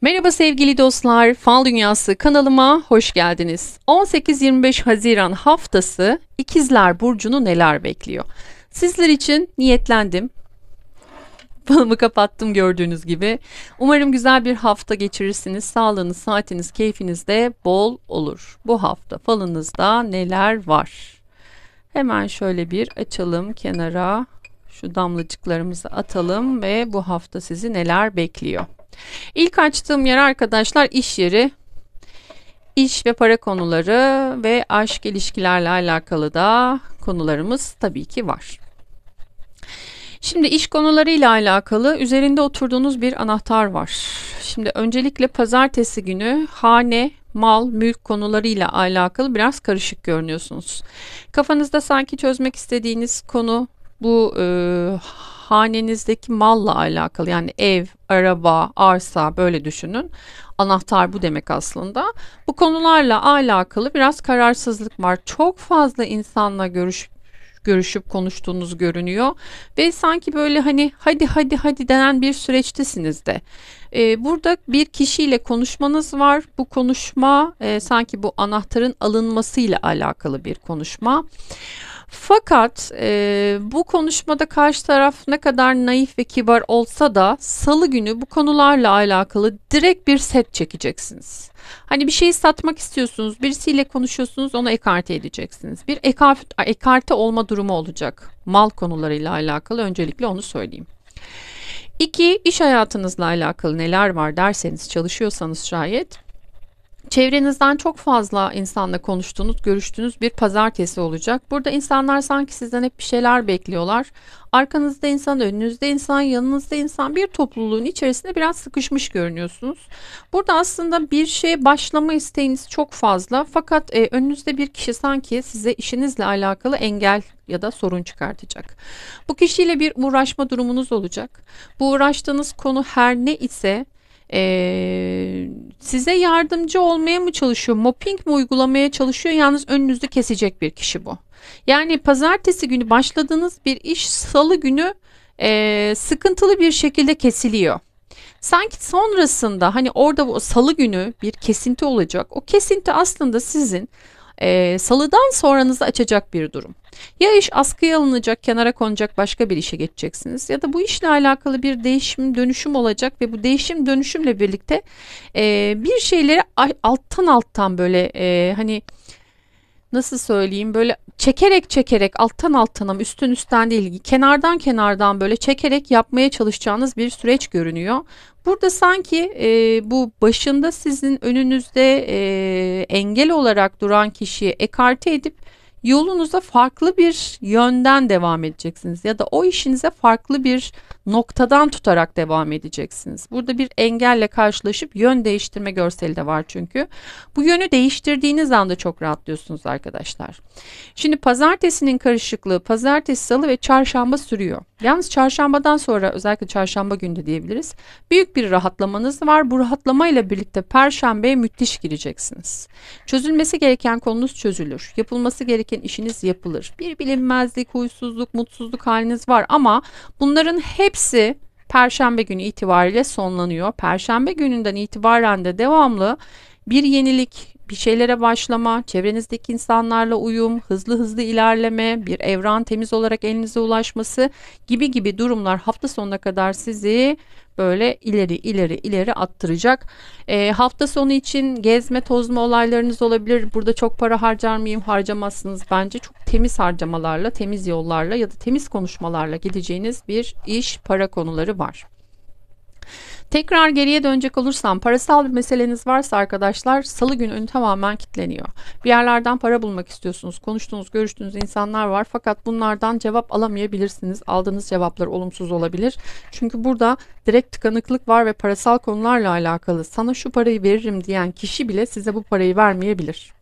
Merhaba sevgili dostlar, Fal Dünyası kanalıma hoş geldiniz. 18-25 Haziran haftası İkizler Burcu'nu neler bekliyor? Sizler için niyetlendim. Balımı kapattım gördüğünüz gibi. Umarım güzel bir hafta geçirirsiniz. Sağlığınız, saatiniz, keyfiniz de bol olur. Bu hafta falınızda neler var? Hemen şöyle bir açalım kenara. Şu damlacıklarımızı atalım ve bu hafta sizi neler bekliyor? İlk açtığım yer arkadaşlar iş yeri. İş ve para konuları ve aşk ilişkilerle alakalı da konularımız tabii ki var. Şimdi iş konularıyla alakalı üzerinde oturduğunuz bir anahtar var. Şimdi öncelikle pazartesi günü hane, mal, mülk konularıyla alakalı biraz karışık görünüyorsunuz. Kafanızda sanki çözmek istediğiniz konu bu e, hanenizdeki malla alakalı yani ev, araba, arsa böyle düşünün. Anahtar bu demek aslında. Bu konularla alakalı biraz kararsızlık var. Çok fazla insanla görüş görüşüp konuştuğunuz görünüyor ve sanki böyle hani hadi hadi hadi denen bir süreçtesiniz de. Ee, burada bir kişiyle konuşmanız var. Bu konuşma e, sanki bu anahtarın alınmasıyla alakalı bir konuşma. Fakat e, bu konuşmada karşı taraf ne kadar naif ve kibar olsa da salı günü bu konularla alakalı direkt bir set çekeceksiniz. Hani bir şeyi satmak istiyorsunuz, birisiyle konuşuyorsunuz, onu ekarte edeceksiniz. Bir ekarte olma durumu olacak. Mal konularıyla alakalı öncelikle onu söyleyeyim. İki, iş hayatınızla alakalı neler var derseniz çalışıyorsanız şayet Çevrenizden çok fazla insanla konuştuğunuz, görüştüğünüz bir pazartesi olacak. Burada insanlar sanki sizden hep bir şeyler bekliyorlar. Arkanızda insan, önünüzde insan, yanınızda insan bir topluluğun içerisinde biraz sıkışmış görünüyorsunuz. Burada aslında bir şeye başlama isteğiniz çok fazla fakat e, önünüzde bir kişi sanki size işinizle alakalı engel ya da sorun çıkartacak. Bu kişiyle bir uğraşma durumunuz olacak. Bu uğraştığınız konu her ne ise ee, size yardımcı olmaya mı çalışıyor? Mopping mi uygulamaya çalışıyor? Yalnız önünüzü kesecek bir kişi bu. Yani pazartesi günü başladığınız bir iş salı günü e, sıkıntılı bir şekilde kesiliyor. Sanki sonrasında hani orada bu salı günü bir kesinti olacak. O kesinti aslında sizin e, salıdan sonranızı açacak bir durum. Ya iş askıya alınacak, kenara konacak başka bir işe geçeceksiniz ya da bu işle alakalı bir değişim, dönüşüm olacak ve bu değişim dönüşümle birlikte e, bir şeyleri alttan alttan böyle e, hani nasıl söyleyeyim böyle çekerek çekerek alttan alttan ama üstün üstten değil kenardan kenardan böyle çekerek yapmaya çalışacağınız bir süreç görünüyor. Burada sanki e, bu başında sizin önünüzde e, engel olarak duran kişiyi ekarte edip yolunuza farklı bir yönden devam edeceksiniz ya da o işinize farklı bir noktadan tutarak devam edeceksiniz. Burada bir engelle karşılaşıp yön değiştirme görseli de var çünkü. Bu yönü değiştirdiğiniz anda çok rahatlıyorsunuz arkadaşlar. Şimdi pazartesinin karışıklığı pazartesi, salı ve çarşamba sürüyor. Yalnız çarşambadan sonra özellikle çarşamba günde diyebiliriz. Büyük bir rahatlamanız var. Bu rahatlamayla birlikte perşembeye müthiş gireceksiniz. Çözülmesi gereken konunuz çözülür. Yapılması gereken işiniz yapılır. Bir bilinmezlik, huysuzluk, mutsuzluk haliniz var ama bunların hepsi perşembe günü itibariyle sonlanıyor. Perşembe gününden itibaren de devamlı bir yenilik, bir şeylere başlama, çevrenizdeki insanlarla uyum, hızlı hızlı ilerleme, bir evran temiz olarak elinize ulaşması gibi gibi durumlar hafta sonuna kadar sizi böyle ileri ileri ileri attıracak. E, hafta sonu için gezme tozma olaylarınız olabilir. Burada çok para harcar mıyım harcamazsınız bence. Çok temiz harcamalarla, temiz yollarla ya da temiz konuşmalarla gideceğiniz bir iş para konuları var. Tekrar geriye dönecek olursam parasal bir meseleniz varsa arkadaşlar salı günü ön tamamen kitleniyor. Bir yerlerden para bulmak istiyorsunuz. Konuştuğunuz, görüştüğünüz insanlar var fakat bunlardan cevap alamayabilirsiniz. Aldığınız cevaplar olumsuz olabilir. Çünkü burada direkt tıkanıklık var ve parasal konularla alakalı sana şu parayı veririm diyen kişi bile size bu parayı vermeyebilir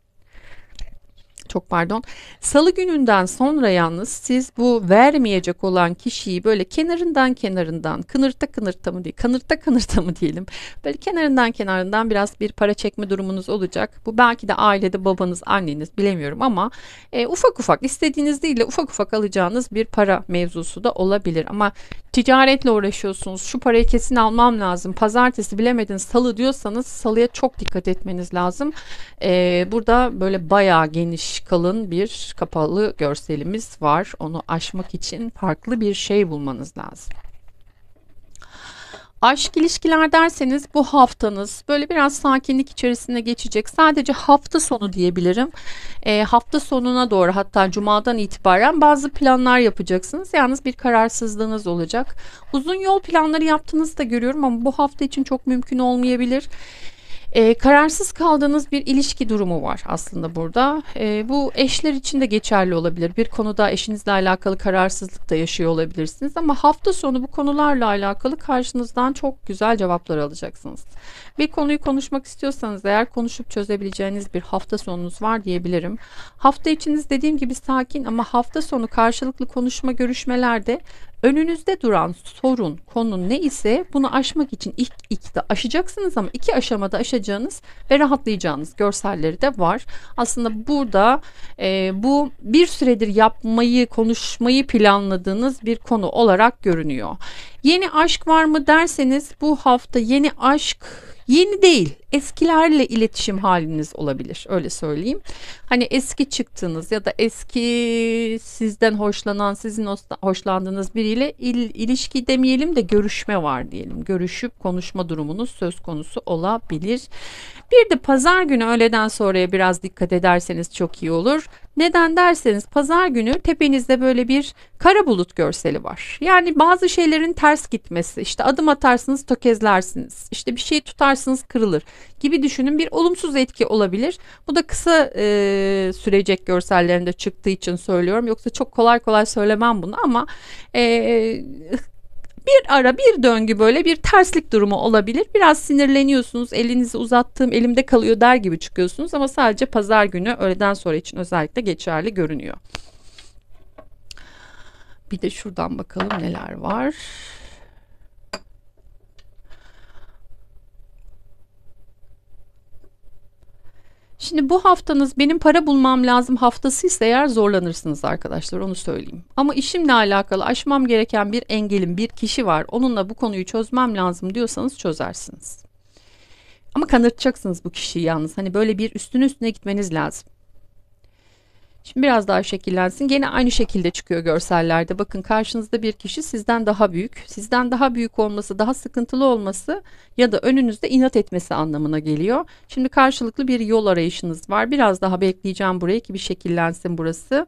çok pardon. Salı gününden sonra yalnız siz bu vermeyecek olan kişiyi böyle kenarından kenarından kınırta kınırta mı değil kanırta kanırta mı diyelim. Böyle kenarından kenarından biraz bir para çekme durumunuz olacak. Bu belki de ailede babanız anneniz bilemiyorum ama e, ufak ufak istediğiniz değil de ufak ufak alacağınız bir para mevzusu da olabilir. Ama ticaretle uğraşıyorsunuz şu parayı kesin almam lazım pazartesi bilemedin salı diyorsanız salıya çok dikkat etmeniz lazım. E, burada böyle bayağı geniş kalın bir kapalı görselimiz var. Onu aşmak için farklı bir şey bulmanız lazım. Aşk ilişkiler derseniz bu haftanız böyle biraz sakinlik içerisinde geçecek. Sadece hafta sonu diyebilirim. E, hafta sonuna doğru hatta cumadan itibaren bazı planlar yapacaksınız. Yalnız bir kararsızlığınız olacak. Uzun yol planları yaptığınızı da görüyorum ama bu hafta için çok mümkün olmayabilir. E, kararsız kaldığınız bir ilişki durumu var aslında burada. E, bu eşler için de geçerli olabilir. Bir konuda eşinizle alakalı kararsızlık da yaşıyor olabilirsiniz ama hafta sonu bu konularla alakalı karşınızdan çok güzel cevaplar alacaksınız. Bir konuyu konuşmak istiyorsanız eğer konuşup çözebileceğiniz bir hafta sonunuz var diyebilirim. Hafta içiniz dediğim gibi sakin ama hafta sonu karşılıklı konuşma görüşmelerde önünüzde duran sorun, konu ne ise bunu aşmak için ilk iki de aşacaksınız ama iki aşamada aşacağınız ve rahatlayacağınız görselleri de var. Aslında burada e, bu bir süredir yapmayı, konuşmayı planladığınız bir konu olarak görünüyor. Yeni aşk var mı derseniz bu hafta yeni aşk Yeni değil, eskilerle iletişim haliniz olabilir. Öyle söyleyeyim. Hani eski çıktığınız ya da eski sizden hoşlanan, sizin hoşlandığınız biriyle il, ilişki demeyelim de görüşme var diyelim. Görüşüp konuşma durumunuz söz konusu olabilir. Bir de pazar günü öğleden sonraya biraz dikkat ederseniz çok iyi olur. Neden derseniz pazar günü tepenizde böyle bir kara bulut görseli var. Yani bazı şeylerin ters gitmesi, işte adım atarsınız tökezlersiniz, işte bir şey tutarsınız kırılır gibi düşünün bir olumsuz etki olabilir. Bu da kısa e, sürecek görsellerinde çıktığı için söylüyorum. Yoksa çok kolay kolay söylemem bunu ama e, bir ara bir döngü böyle bir terslik durumu olabilir. Biraz sinirleniyorsunuz. Elinizi uzattığım elimde kalıyor der gibi çıkıyorsunuz ama sadece pazar günü öğleden sonra için özellikle geçerli görünüyor. Bir de şuradan bakalım neler var. Şimdi bu haftanız benim para bulmam lazım haftası ise eğer zorlanırsınız arkadaşlar onu söyleyeyim. Ama işimle alakalı aşmam gereken bir engelim bir kişi var onunla bu konuyu çözmem lazım diyorsanız çözersiniz. Ama kanırtacaksınız bu kişiyi yalnız hani böyle bir üstüne üstüne gitmeniz lazım. Şimdi biraz daha şekillensin. Yine aynı şekilde çıkıyor görsellerde. Bakın karşınızda bir kişi sizden daha büyük. Sizden daha büyük olması, daha sıkıntılı olması ya da önünüzde inat etmesi anlamına geliyor. Şimdi karşılıklı bir yol arayışınız var. Biraz daha bekleyeceğim burayı ki bir şekillensin burası.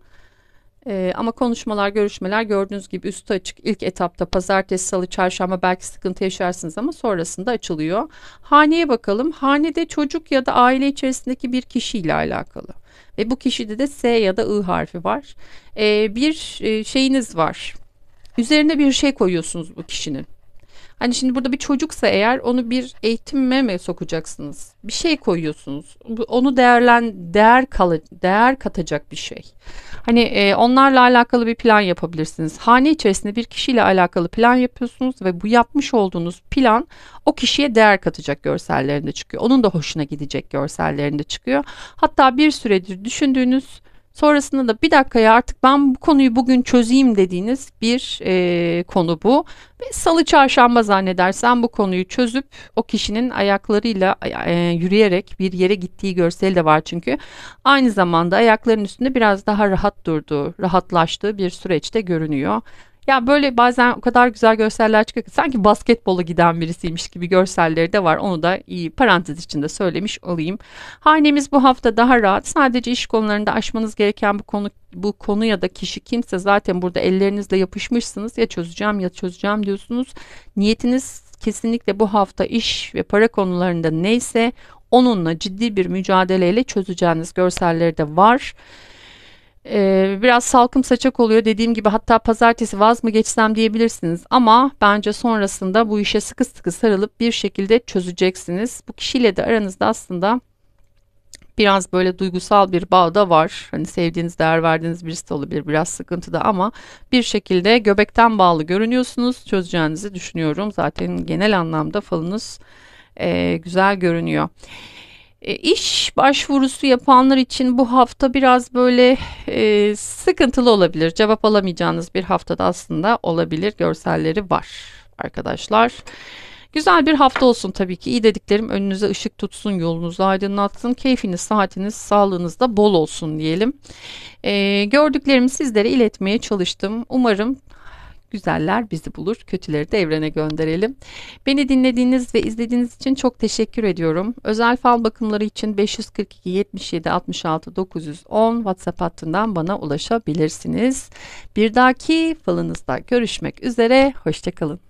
E, ama konuşmalar, görüşmeler gördüğünüz gibi üstü açık. İlk etapta pazartesi, salı, çarşamba belki sıkıntı yaşarsınız ama sonrasında açılıyor. Haneye bakalım. Hanede çocuk ya da aile içerisindeki bir kişiyle alakalı. Ve bu kişide de S ya da I harfi var. Ee, e, bir şeyiniz var. Üzerine bir şey koyuyorsunuz bu kişinin. Hani şimdi burada bir çocuksa eğer onu bir eğitime mi sokacaksınız? Bir şey koyuyorsunuz. Onu değerlen değer kalı değer katacak bir şey. Hani e, onlarla alakalı bir plan yapabilirsiniz. Hane içerisinde bir kişiyle alakalı plan yapıyorsunuz ve bu yapmış olduğunuz plan o kişiye değer katacak görsellerinde çıkıyor. Onun da hoşuna gidecek görsellerinde çıkıyor. Hatta bir süredir düşündüğünüz Sonrasında da bir dakika ya artık ben bu konuyu bugün çözeyim dediğiniz bir e, konu bu. Ve salı çarşamba zannedersem bu konuyu çözüp o kişinin ayaklarıyla e, yürüyerek bir yere gittiği görseli de var çünkü. Aynı zamanda ayakların üstünde biraz daha rahat durduğu, rahatlaştığı bir süreçte görünüyor. Ya böyle bazen o kadar güzel görseller çıkıyor ki sanki basketbola giden birisiymiş gibi görselleri de var. Onu da iyi parantez içinde söylemiş olayım. Hanemiz bu hafta daha rahat. Sadece iş konularında aşmanız gereken bu konu bu konu ya da kişi kimse zaten burada ellerinizle yapışmışsınız ya çözeceğim ya çözeceğim diyorsunuz. Niyetiniz kesinlikle bu hafta iş ve para konularında neyse onunla ciddi bir mücadeleyle çözeceğiniz görselleri de var. Ee, biraz salkım saçak oluyor dediğim gibi hatta pazartesi vaz mı geçsem diyebilirsiniz ama bence sonrasında bu işe sıkı sıkı sarılıp bir şekilde çözeceksiniz. Bu kişiyle de aranızda aslında biraz böyle duygusal bir bağ da var. Hani sevdiğiniz, değer verdiğiniz birisi de olabilir biraz sıkıntı da ama bir şekilde göbekten bağlı görünüyorsunuz. Çözeceğinizi düşünüyorum. Zaten genel anlamda falınız e, güzel görünüyor. E, iş başvurusu yapanlar için bu hafta biraz böyle e, sıkıntılı olabilir. Cevap alamayacağınız bir haftada aslında olabilir. Görselleri var arkadaşlar. Güzel bir hafta olsun tabii ki. İyi dediklerim önünüze ışık tutsun, yolunuzu aydınlatsın. Keyfiniz, saatiniz, sağlığınız da bol olsun diyelim. Ee, gördüklerimi sizlere iletmeye çalıştım. Umarım Güzeller bizi bulur, kötüleri de evrene gönderelim. Beni dinlediğiniz ve izlediğiniz için çok teşekkür ediyorum. Özel fal bakımları için 542 77 66 910 WhatsApp hattından bana ulaşabilirsiniz. Bir dahaki falınızda görüşmek üzere, hoşçakalın.